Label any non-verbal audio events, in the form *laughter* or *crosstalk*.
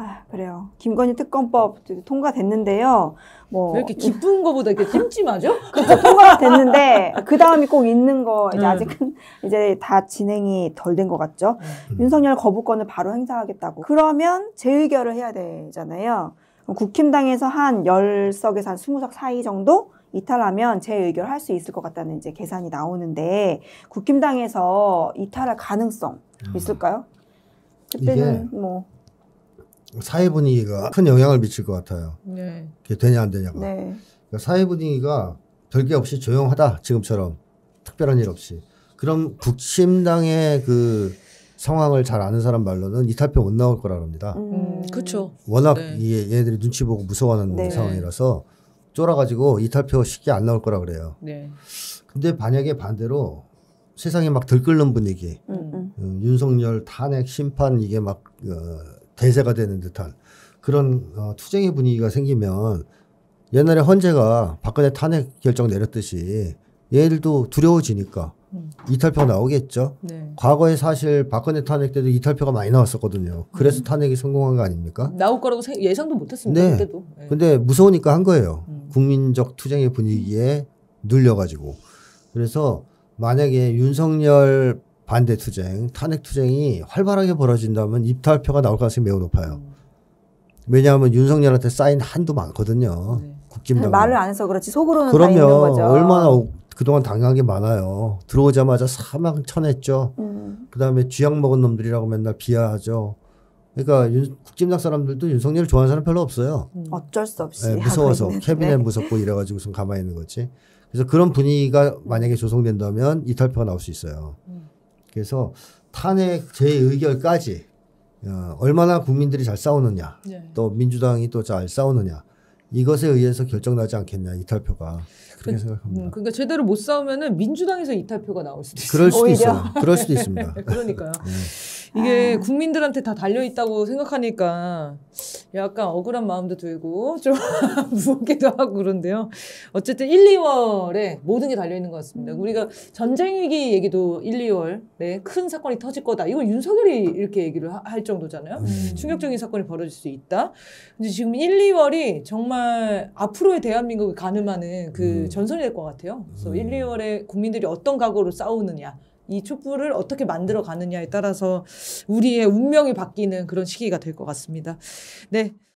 아, 그래요. 김건희 특검법 통과됐는데요. 뭐왜 이렇게 기쁜 거보다 이렇게 찜찜하죠? *laughs* 그렇죠. 통과가 됐는데 그 다음이 꼭 있는 거 이제 음. 아직은 이제 다 진행이 덜 된 것 같죠. 음. 음. 윤석열 거부권을 바로 행사하겠다고. 그러면 재의결을 해야 되잖아요. 국힘당에서 한 열석에서한 스무 석 사이 정도 이탈하면 재의결 할수 있을 것 같다는 이제 계산이 나오는데 국힘당에서 이탈할 가능성 아. 있을까요? 그때는 뭐 사회 분위기가 큰 영향을 미칠 것 같아요. 네. 그게 되냐 안 되냐가. 네. 그러니까 사회 분위기가 별게 없이 조용하다 지금처럼 특별한 일 없이 그럼 북침당의 그 상황을 잘 아는 사람 말로는 이탈표 못 나올 거라 합니다. 음. 그렇죠. 워낙 네. 이 얘네들이 눈치 보고 무서워하는 네. 상황이라서 쫄아가지고 이탈표 쉽게 안 나올 거라 그래요. 네. 근데 만약에 반대로 세상이 막 들끓는 분위기, 음, 음. 음 윤석열 탄핵 심판 이게 막 어, 대세가 되는 듯한 그런 어, 투쟁의 분위기가 생기면 옛날에 헌재가 박근혜 탄핵 결정 내렸듯이 얘들도 두려워지니까 음. 이탈표 나오겠죠. 네. 과거에 사실 박근혜 탄핵 때도 이탈표가 많이 나왔었거든요. 그래서 음. 탄핵이 성공한 거 아닙니까? 나올 거라고 예상도 못했습니다. 네. 그때도. 네. 근데 무서우니까 한 거예요. 음. 국민적 투쟁의 분위기에 눌려가지고. 그래서 만약에 윤석열 반대 투쟁, 탄핵 투쟁이 활발하게 벌어진다면 입탈표가 나올 가능성이 매우 높아요. 왜냐하면 윤석열한테 쌓인 한도 많거든요. 네. 국힘당 말을 안 해서 그렇지 속으로는 그러면 얼마나 그동안 당한 게 많아요. 들어오자마자 사망천냈죠 음. 그다음에 쥐약 먹은 놈들이라고 맨날 비하하죠. 그러니까 윤, 국진당 사람들도 윤석열을 좋아하는 사람 별로 없어요. 음. 어쩔 수 없이 네, 무서워서 캐비넷 무섭고 이래가지고 좀 가만히 있는 거지. 그래서 그런 분위기가 만약에 조성된다면 이탈표가 나올 수 있어요. 음. 그래서 탄핵 재의결까지 어, 얼마나 국민들이 잘 싸우느냐, 네. 또 민주당이 또 잘 싸우느냐 이것에 의해서 결정나지 않겠냐 이탈표가 그렇게 그, 생각합니다. 음, 그러니까 제대로 못 싸우면은 민주당에서 이탈표가 나올 수도 있어요. 그럴 수도 있어요. 그럴 수도 있습니다. *laughs* 네, 그러니까요. 네. 이게 아. 국민들한테 다 달려 있다고 생각하니까 약간 억울한 마음도 들고 좀 *laughs* 무섭기도 하고 그런데요. 어쨌든 1, 2월에 모든 게 달려 있는 것 같습니다. 음. 우리가 전쟁 위기 얘기도 1, 2월에 큰 사건이 터질 거다. 이건 윤석열이 이렇게 얘기를 하, 할 정도잖아요. 음. 충격적인 사건이 벌어질 수 있다. 근데 지금 1, 2월이 정말 앞으로의 대한민국을 가늠하는 그 음. 전선이 될 것 같아요. 그래서 1, 음. 2월에 국민들이 어떤 각오로 싸우느냐 이 촛불을 어떻게 만들어 가느냐에 따라서 우리의 운명이 바뀌는 그런 시기가 될 것 같습니다. 네.